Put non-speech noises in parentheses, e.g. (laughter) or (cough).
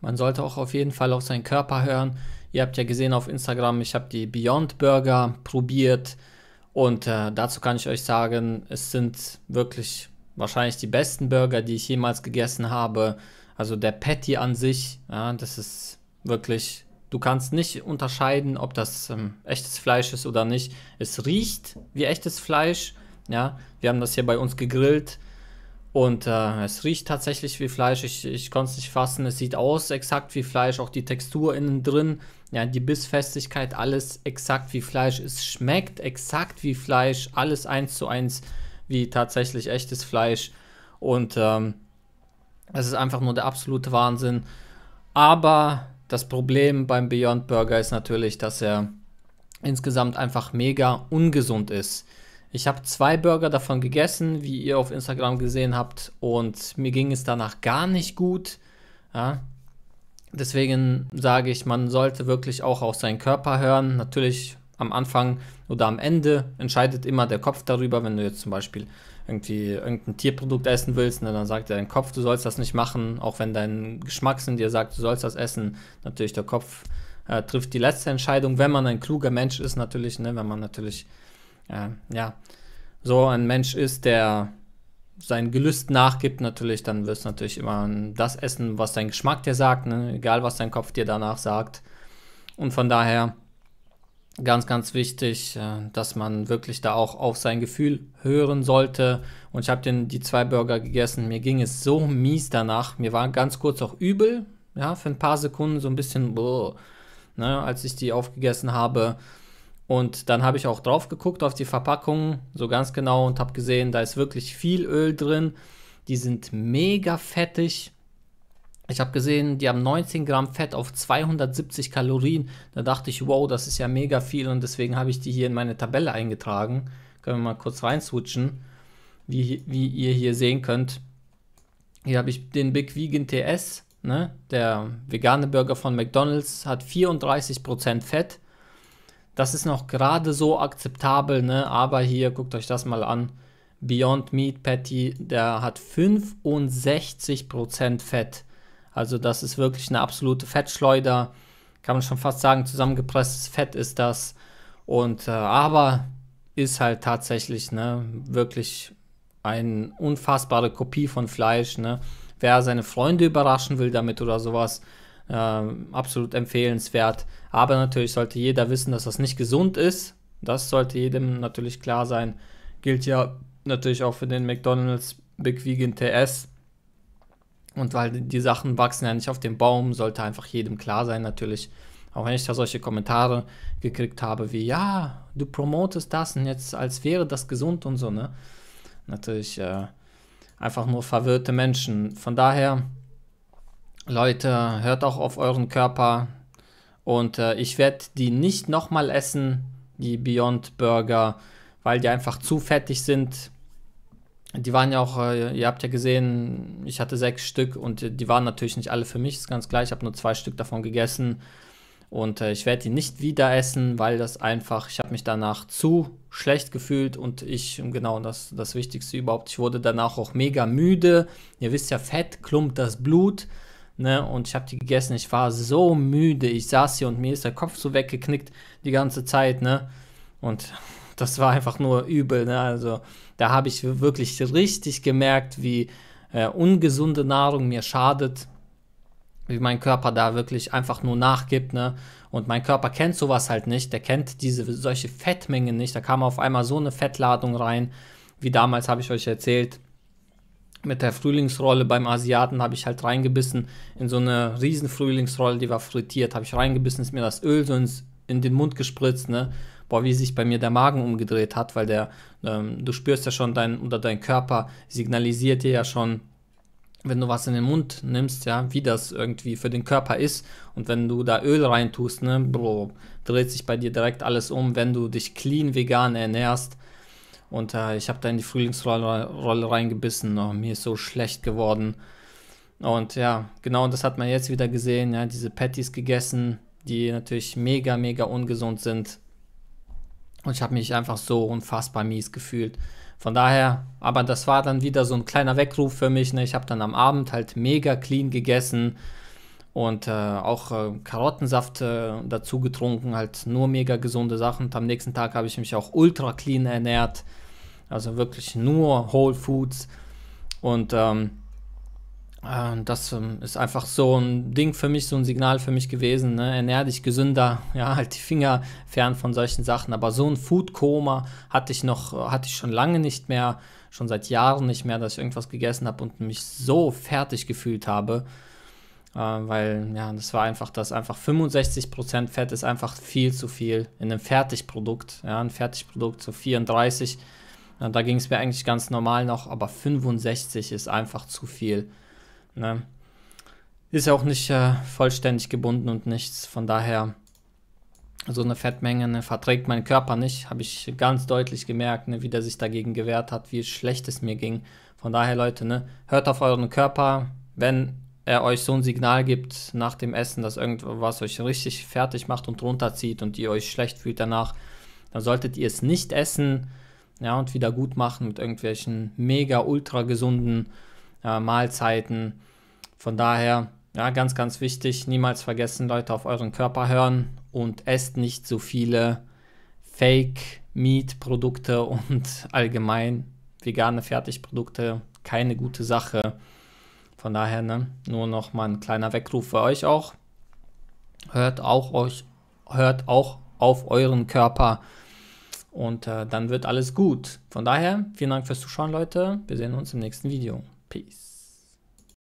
Man sollte auch auf jeden Fall auf seinen Körper hören. Ihr habt ja gesehen auf Instagram, ich habe die Beyond Burger probiert. Und äh, dazu kann ich euch sagen, es sind wirklich wahrscheinlich die besten Burger, die ich jemals gegessen habe. Also der Patty an sich, ja, das ist wirklich, du kannst nicht unterscheiden, ob das ähm, echtes Fleisch ist oder nicht. Es riecht wie echtes Fleisch. Ja, wir haben das hier bei uns gegrillt. Und äh, es riecht tatsächlich wie Fleisch. Ich, ich konnte es nicht fassen. Es sieht aus exakt wie Fleisch. Auch die Textur innen drin, ja, die Bissfestigkeit, alles exakt wie Fleisch. Es schmeckt exakt wie Fleisch. Alles eins zu eins wie tatsächlich echtes Fleisch. Und ähm, es ist einfach nur der absolute Wahnsinn. Aber das Problem beim Beyond Burger ist natürlich, dass er insgesamt einfach mega ungesund ist. Ich habe zwei Burger davon gegessen, wie ihr auf Instagram gesehen habt, und mir ging es danach gar nicht gut. Ja. Deswegen sage ich, man sollte wirklich auch auf seinen Körper hören. Natürlich am Anfang oder am Ende entscheidet immer der Kopf darüber, wenn du jetzt zum Beispiel irgendwie irgendein Tierprodukt essen willst, ne, dann sagt dir dein Kopf, du sollst das nicht machen, auch wenn dein Geschmackssinn dir sagt, du sollst das essen. Natürlich der Kopf äh, trifft die letzte Entscheidung, wenn man ein kluger Mensch ist natürlich, ne, wenn man natürlich äh, ja, so ein Mensch ist, der sein Gelüst nachgibt, natürlich, dann wirst du natürlich immer das essen, was dein Geschmack dir sagt, ne? egal was dein Kopf dir danach sagt. Und von daher ganz, ganz wichtig, äh, dass man wirklich da auch auf sein Gefühl hören sollte. Und ich habe die zwei Burger gegessen. Mir ging es so mies danach. Mir war ganz kurz auch übel, ja, für ein paar Sekunden so ein bisschen, boah, ne, als ich die aufgegessen habe. Und dann habe ich auch drauf geguckt auf die Verpackung, so ganz genau, und habe gesehen, da ist wirklich viel Öl drin. Die sind mega fettig. Ich habe gesehen, die haben 19 Gramm Fett auf 270 Kalorien. Da dachte ich, wow, das ist ja mega viel und deswegen habe ich die hier in meine Tabelle eingetragen. Können wir mal kurz reinswitchen, wie, wie ihr hier sehen könnt. Hier habe ich den Big Vegan TS, ne? der vegane Burger von McDonald's, hat 34% Fett das ist noch gerade so akzeptabel, ne? aber hier guckt euch das mal an. Beyond Meat Patty, der hat 65% Fett. Also das ist wirklich eine absolute Fettschleuder. Kann man schon fast sagen, zusammengepresstes Fett ist das. Und äh, aber ist halt tatsächlich ne, wirklich eine unfassbare Kopie von Fleisch. Ne? Wer seine Freunde überraschen will damit oder sowas, ähm, absolut empfehlenswert. Aber natürlich sollte jeder wissen, dass das nicht gesund ist. Das sollte jedem natürlich klar sein. Gilt ja natürlich auch für den McDonald's Big Vegan TS. Und weil die Sachen wachsen ja nicht auf dem Baum, sollte einfach jedem klar sein natürlich. Auch wenn ich da solche Kommentare gekriegt habe, wie, ja, du promotest das und jetzt als wäre das gesund und so, ne? Natürlich äh, einfach nur verwirrte Menschen. Von daher, Leute, hört auch auf euren Körper. Und äh, ich werde die nicht nochmal essen, die Beyond Burger, weil die einfach zu fettig sind. Die waren ja auch, äh, ihr habt ja gesehen, ich hatte sechs Stück und die waren natürlich nicht alle für mich, ist ganz klar. Ich habe nur zwei Stück davon gegessen. Und äh, ich werde die nicht wieder essen, weil das einfach, ich habe mich danach zu schlecht gefühlt und ich, genau das, das Wichtigste überhaupt, ich wurde danach auch mega müde. Ihr wisst ja, Fett klumpt das Blut. Ne? Und ich habe die gegessen. Ich war so müde. Ich saß hier und mir ist der Kopf so weggeknickt die ganze Zeit. Ne? Und (laughs) das war einfach nur übel. Ne? Also da habe ich wirklich richtig gemerkt, wie äh, ungesunde Nahrung mir schadet, wie mein Körper da wirklich einfach nur nachgibt. Ne? Und mein Körper kennt sowas halt nicht. Der kennt diese solche Fettmengen nicht. Da kam auf einmal so eine Fettladung rein. Wie damals habe ich euch erzählt, mit der Frühlingsrolle beim Asiaten habe ich halt reingebissen in so eine riesen Frühlingsrolle, die war frittiert, habe ich reingebissen, ist mir das Öl so ins, in den Mund gespritzt, ne? Boah, wie sich bei mir der Magen umgedreht hat, weil der, ähm, du spürst ja schon dein, oder dein Körper signalisiert dir ja schon, wenn du was in den Mund nimmst, ja, wie das irgendwie für den Körper ist und wenn du da Öl reintust, ne, bro, dreht sich bei dir direkt alles um. Wenn du dich clean vegan ernährst, und äh, ich habe da in die Frühlingsrolle reingebissen. Oh, mir ist so schlecht geworden. Und ja, genau das hat man jetzt wieder gesehen. Ja, diese Patties gegessen, die natürlich mega, mega ungesund sind. Und ich habe mich einfach so unfassbar mies gefühlt. Von daher, aber das war dann wieder so ein kleiner Weckruf für mich. Ne? Ich habe dann am Abend halt mega clean gegessen und äh, auch äh, Karottensaft äh, dazu getrunken, halt nur mega gesunde Sachen. Und am nächsten Tag habe ich mich auch ultra clean ernährt, also wirklich nur Whole Foods und ähm, äh, das ähm, ist einfach so ein Ding für mich, so ein Signal für mich gewesen. Ne? Ernähr dich gesünder, (laughs) ja, halt die Finger fern von solchen Sachen. Aber so ein Food-Koma hatte ich noch, hatte ich schon lange nicht mehr, schon seit Jahren nicht mehr, dass ich irgendwas gegessen habe und mich so fertig gefühlt habe. Äh, weil ja, das war einfach das, einfach 65% Fett ist einfach viel zu viel in einem Fertigprodukt, ja, ein Fertigprodukt zu so 34, da ging es mir eigentlich ganz normal noch, aber 65 ist einfach zu viel, ne? Ist ja auch nicht äh, vollständig gebunden und nichts, von daher so eine Fettmenge ne, verträgt mein Körper nicht, habe ich ganz deutlich gemerkt, ne, wie der sich dagegen gewehrt hat, wie schlecht es mir ging. Von daher, Leute, ne, hört auf euren Körper, wenn er euch so ein Signal gibt nach dem Essen, dass irgendwas euch richtig fertig macht und runterzieht und ihr euch schlecht fühlt danach, dann solltet ihr es nicht essen ja, und wieder gut machen mit irgendwelchen mega ultra gesunden äh, Mahlzeiten. Von daher, ja, ganz, ganz wichtig, niemals vergessen, Leute, auf euren Körper hören und esst nicht so viele Fake-Meat-Produkte und (laughs) allgemein vegane Fertigprodukte. Keine gute Sache. Von daher, ne, nur noch mal ein kleiner Weckruf für euch auch. Hört auch euch, hört auch auf euren Körper und äh, dann wird alles gut. Von daher, vielen Dank fürs Zuschauen, Leute. Wir sehen uns im nächsten Video. Peace.